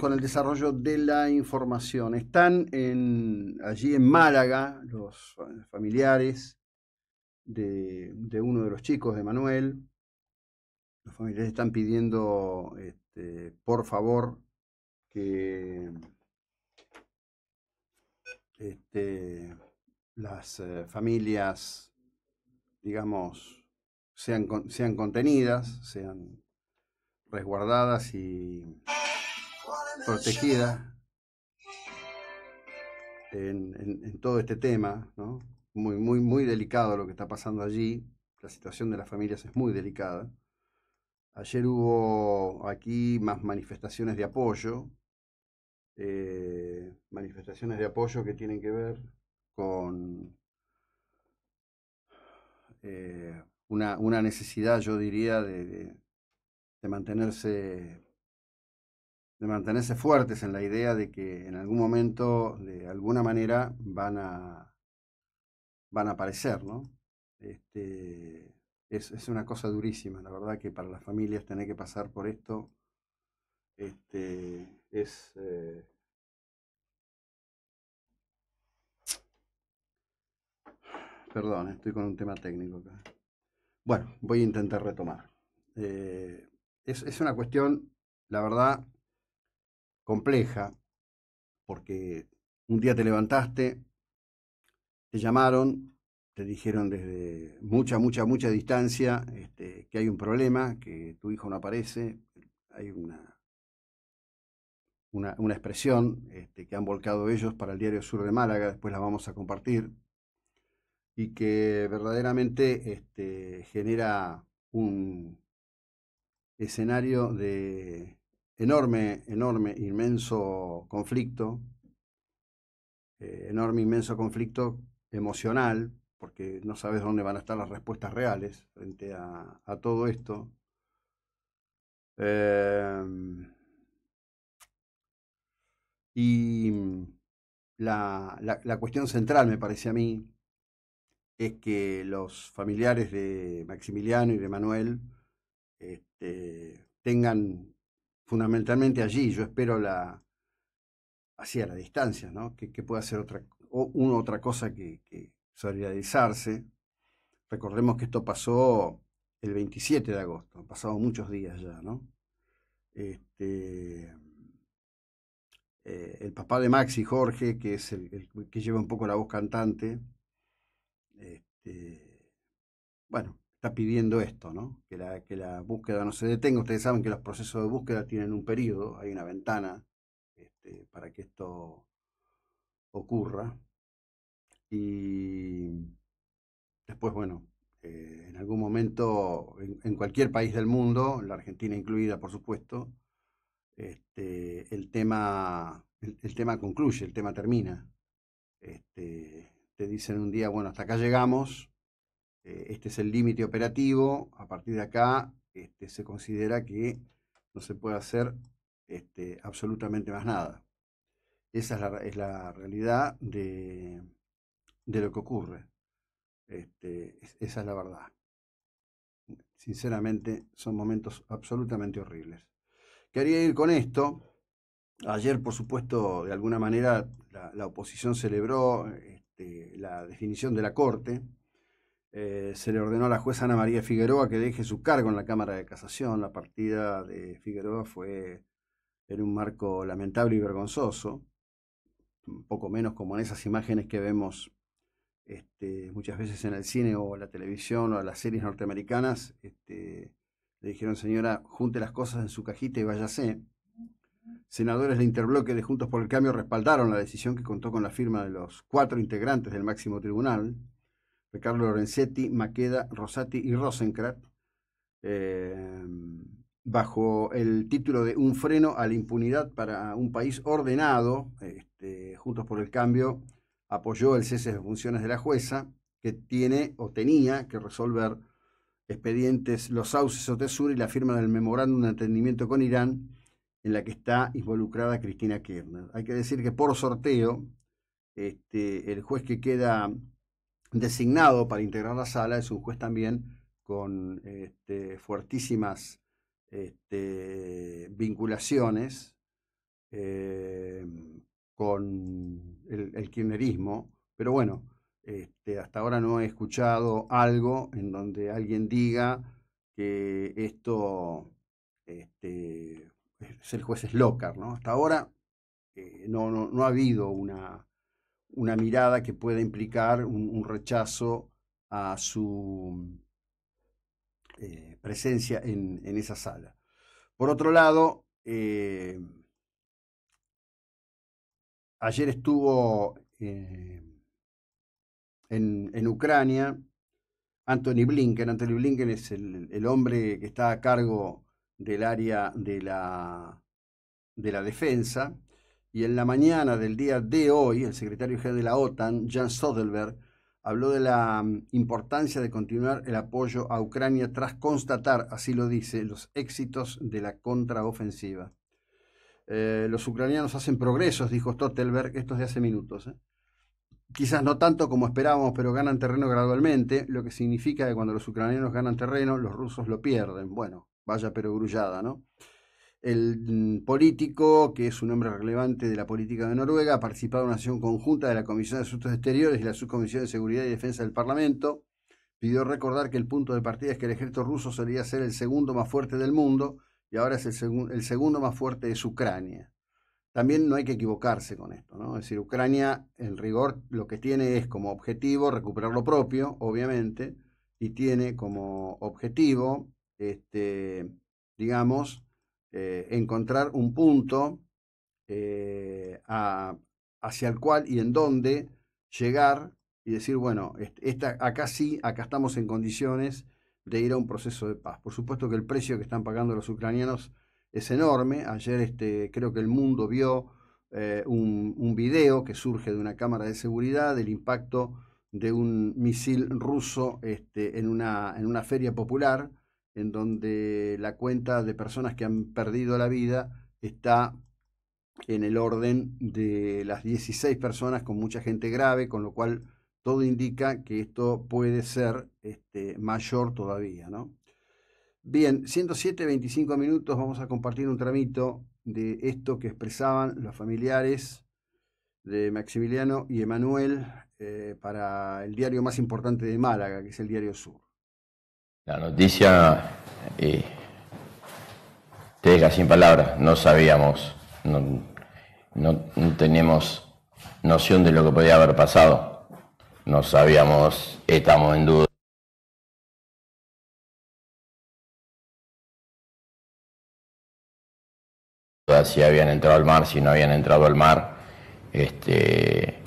con el desarrollo de la información. Están allí en Málaga los eh, familiares de, uno de los chicos, de Manuel. Los familiares están pidiendo, este, por favor, que este, las eh, familias, digamos, sean, sean contenidas, sean resguardadas y protegida en, todo este tema, ¿no? Muy, muy, muy delicado lo que está pasando allí. La situación de las familias es muy delicada. Ayer hubo aquí más manifestaciones de apoyo, eh, manifestaciones de apoyo que tienen que ver con eh, una, necesidad, yo diría, de mantenerse de mantenerse fuertes en la idea de que en algún momento, de alguna manera, van a, van a aparecer, ¿no? Este, es, una cosa durísima, la verdad que para las familias tener que pasar por esto este, es... Eh, perdón, estoy con un tema técnico acá. Bueno, voy a intentar retomar. Eh, es, es una cuestión, la verdad, compleja, porque un día te levantaste, te llamaron, te dijeron desde mucha, mucha, mucha distancia este, que hay un problema, que tu hijo no aparece, hay una, una, expresión este, que han volcado ellos para el diario Sur de Málaga, después la vamos a compartir, y que verdaderamente este, genera un escenario de enorme, enorme, inmenso conflicto, eh, enorme, inmenso conflicto emocional, porque no sabes dónde van a estar las respuestas reales frente a, todo esto. Em, y la, la, la cuestión central, me parece a mí, es que los familiares de Maximiliano y de Manuel este, tengan fundamentalmente allí. Yo espero la, hacia la distancia, ¿no? que, pueda hacer otra, o una otra cosa que, solidarizarse. Recordemos que esto pasó el 27 de agosto, han pasado muchos días ya, ¿no? Este, eh, el papá de Maxi, Jorge, que es el, el, que lleva un poco la voz cantante, este, bueno, pidiendo esto, ¿no? Que la, búsqueda no se detenga. Ustedes saben que los procesos de búsqueda tienen un periodo, hay una ventana este, para que esto ocurra. Y después, bueno, eh, en algún momento, en, cualquier país del mundo, la Argentina incluida, por supuesto, este, el, tema, tema concluye, el tema termina. Este, te dicen un día, bueno, hasta acá llegamos, eh, este es el límite operativo, a partir de acá este, se considera que no se puede hacer este, absolutamente más nada. Esa es la, realidad de, lo que ocurre. Este, esa es la verdad. Sinceramente, son momentos absolutamente horribles. Quería ir con esto. Ayer, por supuesto, de alguna manera, la, oposición celebró la definición de la Corte, eh, se le ordenó a la jueza Ana María Figueroa que deje su cargo en la Cámara de Casación. La partida de Figueroa fue en un marco lamentable y vergonzoso, un poco menos como en esas imágenes que vemos este, muchas veces en el cine o la televisión o las series norteamericanas. Este, le dijeron, señora, junte las cosas en su cajita y váyase. Senadores de Interbloque de Juntos por el Cambio respaldaron la decisión que contó con la firma de los cuatro integrantes del máximo tribunal. Carlos Lorenzetti, Maqueda, Rosati y Rosencrat, em, bajo el título de Un freno a la impunidad para un país ordenado, este, Juntos por el Cambio apoyó el cese de funciones de la jueza, que tiene o tenía que resolver expedientes Los Sauces o Tesur y la firma del memorándum de entendimiento con Irán, en la que está involucrada Cristina Kirchner. Hay que decir que por sorteo, este, el juez que queda designado para integrar la sala es un juez también con este, fuertísimas este, vinculaciones eh, con el, kirchnerismo, pero bueno, este, hasta ahora no he escuchado algo en donde alguien diga que esto es el juez Slocar, ¿no? Hasta ahora eh, no, no, ha habido una, una mirada que pueda implicar un, rechazo a su eh, presencia en, esa sala. Por otro lado, eh, ayer estuvo eh, en, Ucrania Anthony Blinken. Anthony Blinken es el, hombre que está a cargo del área de la defensa y en la mañana del día de hoy, el secretario jefe de la OTAN, Jan Stoltenberg habló de la mm, importancia de continuar el apoyo a Ucrania tras constatar, así lo dice, los éxitos de la contraofensiva. Eh, los ucranianos hacen progresos, dijo Stoltenberg, estos de hace minutos. ¿eh? Quizás no tanto como esperábamos, pero ganan terreno gradualmente, lo que significa que cuando los ucranianos ganan terreno, los rusos lo pierden. Bueno, vaya pero grullada, ¿no? el mm, político, que es un hombre relevante de la política de Noruega, ha participado en una sesión conjunta de la Comisión de Asuntos Exteriores y la Subcomisión de Seguridad y Defensa del Parlamento. Pidió recordar que el punto de partida es que el ejército ruso solía ser el segundo más fuerte del mundo y ahora es el, el segundo más fuerte es Ucrania. También no hay que equivocarse con esto, ¿no? Es decir, Ucrania, en rigor, lo que tiene es como objetivo recuperar lo propio, obviamente, y tiene como objetivo, este, digamos, eh, encontrar un punto eh, hacia el cual y en dónde llegar y decir, bueno, acá sí, acá estamos en condiciones de ir a un proceso de paz. Por supuesto que el precio que están pagando los ucranianos es enorme. Ayer este, creo que el mundo vio eh, un, video que surge de una cámara de seguridad del impacto de un misil ruso este, en, una, en una feria popular en donde la cuenta de personas que han perdido la vida está en el orden de las 16 personas con mucha gente grave, con lo cual todo indica que esto puede ser este, mayor todavía, ¿no? Bien, 107, 25 minutos, vamos a compartir un tramito de esto que expresaban los familiares de Maximiliano y Emanuel eh, para el diario más importante de Málaga, que es el Diario Sur. La noticia eh, te deja sin palabras. No sabíamos, no, no, tenemos noción de lo que podía haber pasado. No sabíamos, estamos en duda. si habían entrado al mar, si no habían entrado al mar. Este,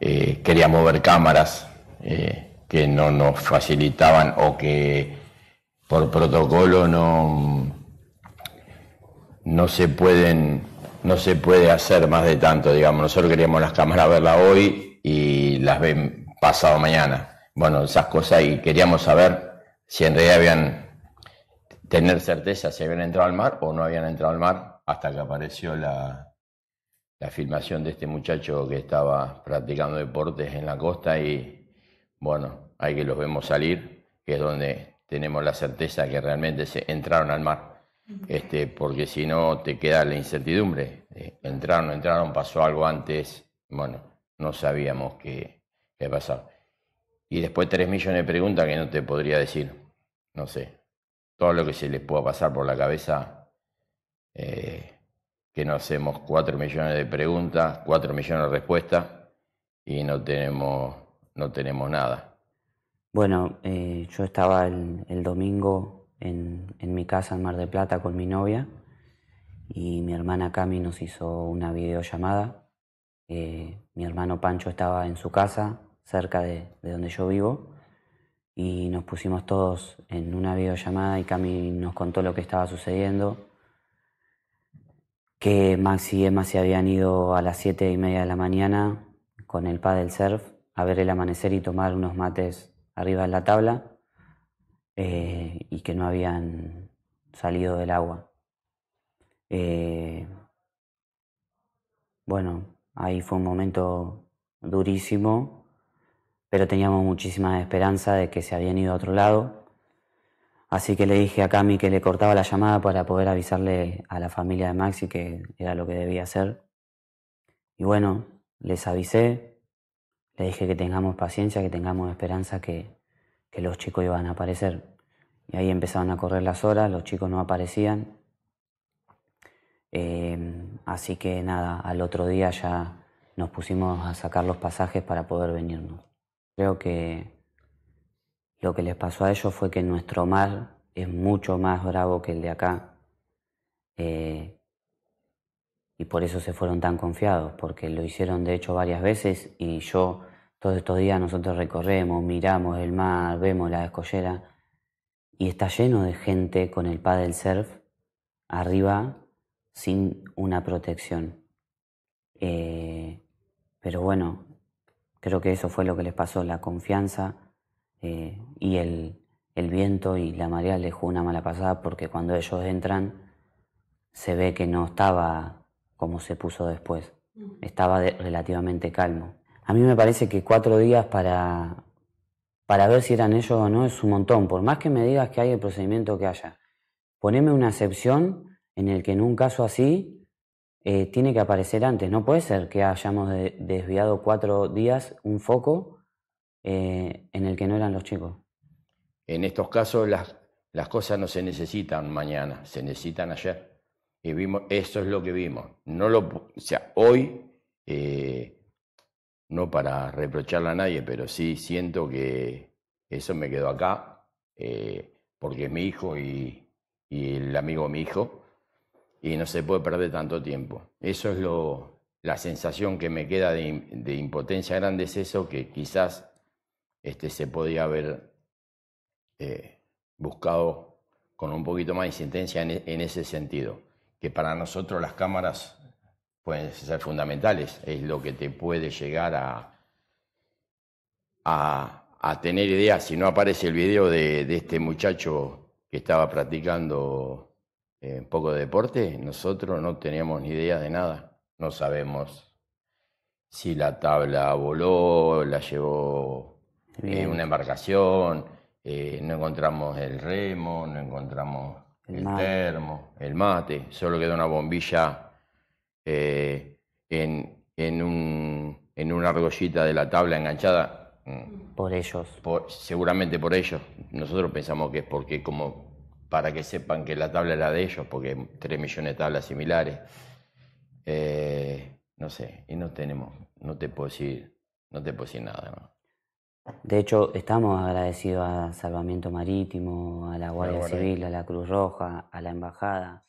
eh, queríamos ver cámaras. Eh, que no nos facilitaban o que por protocolo no, no se pueden no se puede hacer más de tanto, digamos. Nosotros queríamos las cámaras verlas hoy y las ven pasado mañana. Bueno, esas cosas y queríamos saber si en realidad habían tener certeza si habían entrado al mar o no habían entrado al mar hasta que apareció la, la filmación de este muchacho que estaba practicando deportes en la costa y bueno, hay que los vemos salir, que es donde tenemos la certeza que realmente se entraron al mar, este, porque si no te queda la incertidumbre, entraron, entraron, pasó algo antes, bueno, no sabíamos qué, qué pasaba. Y después tres millones de preguntas que no te podría decir, no sé, todo lo que se les pueda pasar por la cabeza, eh, que no hacemos cuatro millones de preguntas, cuatro millones de respuestas y no tenemos no tenemos nada. Bueno, eh, yo estaba el, domingo en, mi casa en Mar de Plata con mi novia y mi hermana Cami nos hizo una videollamada. Eh, mi hermano Pancho estaba en su casa, cerca de, donde yo vivo, y nos pusimos todos en una videollamada y Cami nos contó lo que estaba sucediendo, que Maxi y Emma se habían ido a las 7 y media de la mañana con el del surf a ver el amanecer y tomar unos mates arriba de la tabla eh, y que no habían salido del agua. Eh, bueno, ahí fue un momento durísimo, pero teníamos muchísima esperanza de que se habían ido a otro lado. Así que le dije a Cami que le cortaba la llamada para poder avisarle a la familia de Maxi que era lo que debía hacer. Y bueno, les avisé, le dije que tengamos paciencia, que tengamos esperanza que, los chicos iban a aparecer. Y ahí empezaron a correr las horas, los chicos no aparecían. Eh, así que nada, al otro día ya nos pusimos a sacar los pasajes para poder venirnos. Creo que lo que les pasó a ellos fue que nuestro mar es mucho más bravo que el de acá. Eh, y por eso se fueron tan confiados, porque lo hicieron de hecho varias veces y yo todos estos días nosotros recorremos, miramos el mar, vemos la escollera y está lleno de gente con el paddle surf arriba sin una protección. Eh, pero bueno, creo que eso fue lo que les pasó, la confianza eh, y el, viento y la marea les jugó una mala pasada porque cuando ellos entran se ve que no estaba como se puso después, estaba relativamente calmo. A mí me parece que cuatro días para, para ver si eran ellos o no es un montón. Por más que me digas que hay el procedimiento que haya, poneme una excepción en el que en un caso así eh, tiene que aparecer antes. No puede ser que hayamos desviado cuatro días un foco eh, en el que no eran los chicos. En estos casos las, las cosas no se necesitan mañana, se necesitan ayer. Y vimos, eso es lo que vimos. No lo, o sea, hoy eh, no para reprocharle a nadie, pero sí siento que eso me quedó acá, eh, porque es mi hijo y, el amigo mi hijo, y no se puede perder tanto tiempo. Eso es lo, la sensación que me queda de, impotencia grande, es eso que quizás este, se podía haber eh, buscado con un poquito más de insistencia en ese sentido, que para nosotros las cámaras pueden ser fundamentales, es lo que te puede llegar a, a, tener ideas. Si no aparece el video de, este muchacho que estaba practicando eh, un poco de deporte, nosotros no teníamos ni idea de nada, no sabemos si la tabla voló, la llevó eh, en una embarcación, eh, no encontramos el remo, no encontramos el, termo, el mate, solo quedó una bombilla eh, en, en, una argollita de la tabla enganchada. Mm, por ellos. seguramente por ellos. Nosotros pensamos que es porque como para que sepan que la tabla era de ellos, porque hay 3 millones de tablas similares. Eh, no sé, y no tenemos, no te puedo decir, no te puedo decir nada. De hecho, estamos agradecidos a Salvamiento Marítimo, a la Guardia Civil, a la Cruz Roja, a la Embajada.